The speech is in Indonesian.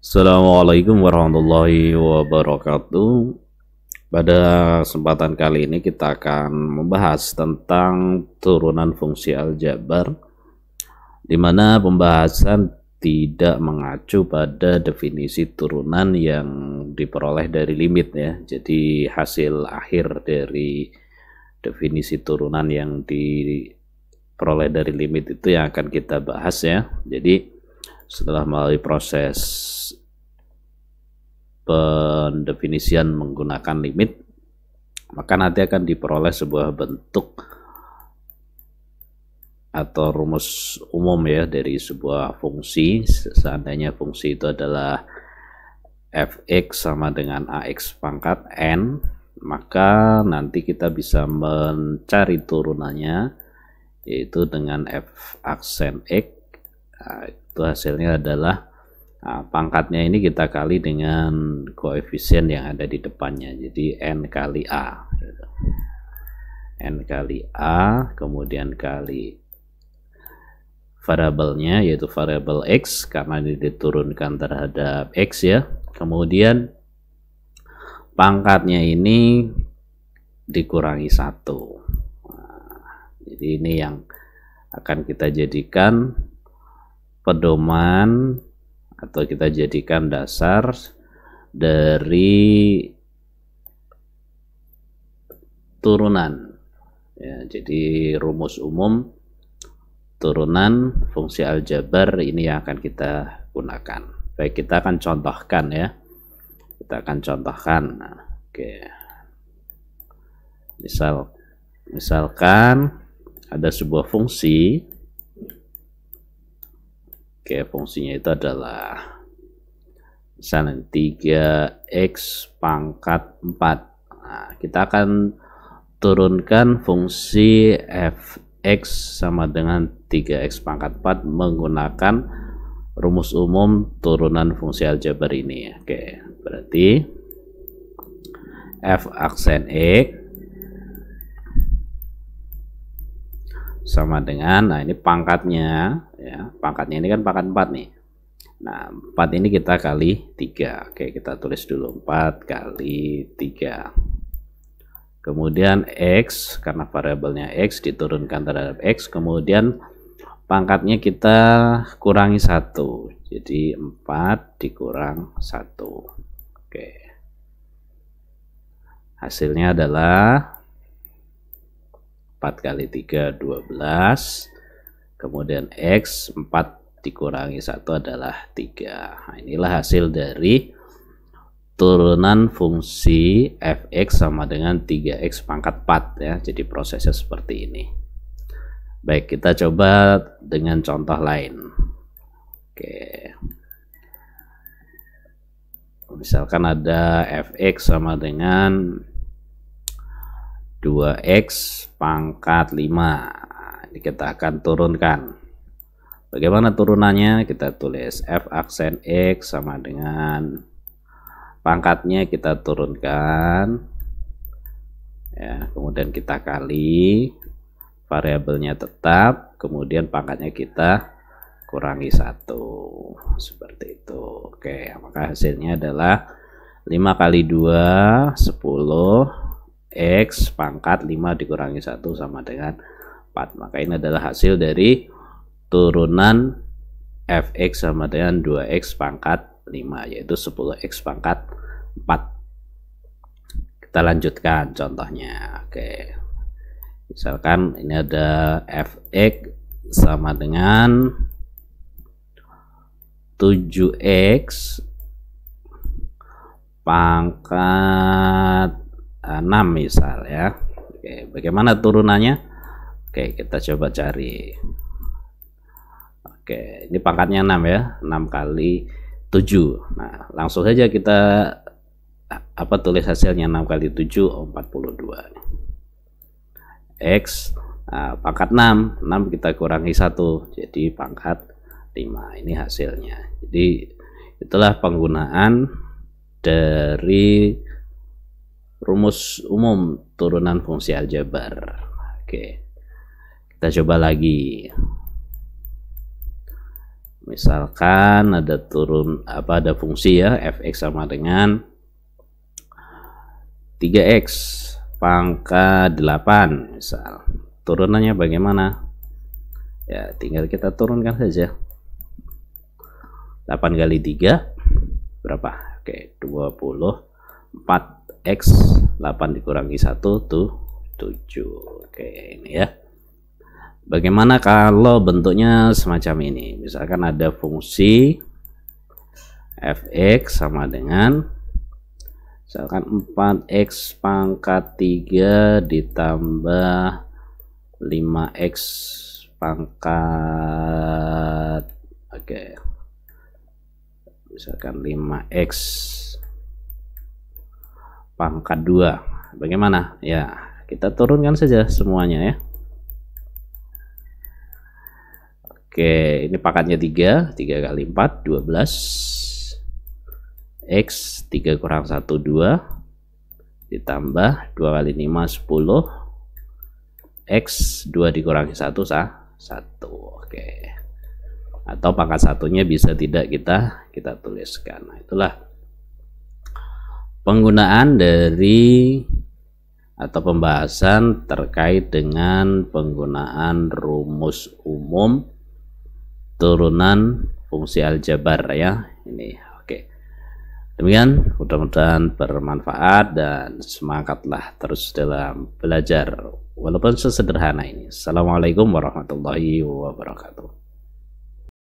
Assalamualaikum warahmatullahi wabarakatuh. Pada kesempatan kali ini kita akan membahas tentang turunan fungsi aljabar di mana pembahasan tidak mengacu pada definisi turunan yang diperoleh dari limit ya. Jadi hasil akhir dari definisi turunan yang diperoleh dari limit itu yang akan kita bahas ya. Jadi setelah melalui proses pendefinisian menggunakan limit maka nanti akan diperoleh sebuah bentuk atau rumus umum ya dari sebuah fungsi seandainya fungsi itu adalah fx sama dengan ax pangkat n maka nanti kita bisa mencari turunannya yaitu dengan f aksen x itu hasilnya adalah Nah, pangkatnya ini kita kali dengan koefisien yang ada di depannya. Jadi n kali a. Gitu. n kali a kemudian kali variabelnya yaitu variabel x karena ini diturunkan terhadap x ya. Kemudian pangkatnya ini dikurangi satu. Nah, jadi ini yang akan kita jadikan pedoman atau kita jadikan dasar dari turunan. Ya, jadi rumus umum turunan fungsi aljabar ini yang akan kita gunakan. Baik, kita akan contohkan ya. Kita akan contohkan. Nah, oke. Misal misalkan ada sebuah fungsi Oke, fungsinya itu adalah misalnya 3x pangkat 4. Nah, kita akan turunkan fungsi fx sama dengan 3x pangkat 4 menggunakan rumus umum turunan fungsi aljabar ini. Oke, berarti f aksen x sama dengan, nah ini pangkatnya ya pangkatnya ini kan pangkat 4 nih nah 4 ini kita kali 3 oke kita tulis dulu 4 kali 3 kemudian X karena variabelnya X diturunkan terhadap X kemudian pangkatnya kita kurangi satu jadi 4 dikurang satu oke hasilnya adalah 4 kali 3 12 kemudian X 4 dikurangi satu adalah 3 nah, inilah hasil dari turunan fungsi fx sama dengan 3x pangkat 4 ya jadi prosesnya seperti ini baik kita coba dengan contoh lain oke misalkan ada fx sama dengan 2x pangkat 5 kita akan turunkan bagaimana turunannya kita tulis F aksen X sama dengan pangkatnya kita turunkan ya kemudian kita kali variabelnya tetap kemudian pangkatnya kita kurangi satu seperti itu oke maka hasilnya adalah 5 kali 2 10 X pangkat 5 dikurangi 1 sama dengan 4 maka ini adalah hasil dari turunan fx sama dengan 2x pangkat 5 yaitu 10x pangkat 4 kita lanjutkan contohnya oke misalkan ini ada fx sama dengan 7x pangkat 6 misal ya Oke, bagaimana turunannya Oke, kita coba cari. Oke, ini pangkatnya 6 ya. 6 kali 7. Nah, langsung saja kita apa tulis hasilnya 6 kali 7 42. X nah, pangkat 6, 6 kita kurangi 1, jadi pangkat 5. Ini hasilnya. Jadi itulah penggunaan dari rumus umum turunan fungsi aljabar. Oke. Okay. Kita coba lagi. Misalkan ada turun apa ada fungsi ya fx sama dengan 3x pangkat 8 misal. Turunannya bagaimana? Ya, tinggal kita turunkan saja. 8 kali 3 berapa? Oke, 24x 8 dikurangi 1 tuh 7. Oke, ini ya. Bagaimana kalau bentuknya semacam ini? Misalkan ada fungsi fx sama dengan misalkan 4x pangkat 3 ditambah 5x pangkat oke okay. misalkan 5x pangkat 2 bagaimana ya kita turunkan saja semuanya ya Oke, ini pakatnya 3, 3 kali 4, 12. X, 3 kurang 1, 2. Ditambah 2 kali 5, 10. X, 2 dikurangi 1, sah? 1. Oke. Atau pangkat satunya bisa tidak kita kita tuliskan. Nah, itulah penggunaan dari atau pembahasan terkait dengan penggunaan rumus umum turunan fungsi aljabar ya ini oke demikian mudah-mudahan bermanfaat dan semangatlah terus dalam belajar walaupun sesederhana ini assalamualaikum warahmatullahi wabarakatuh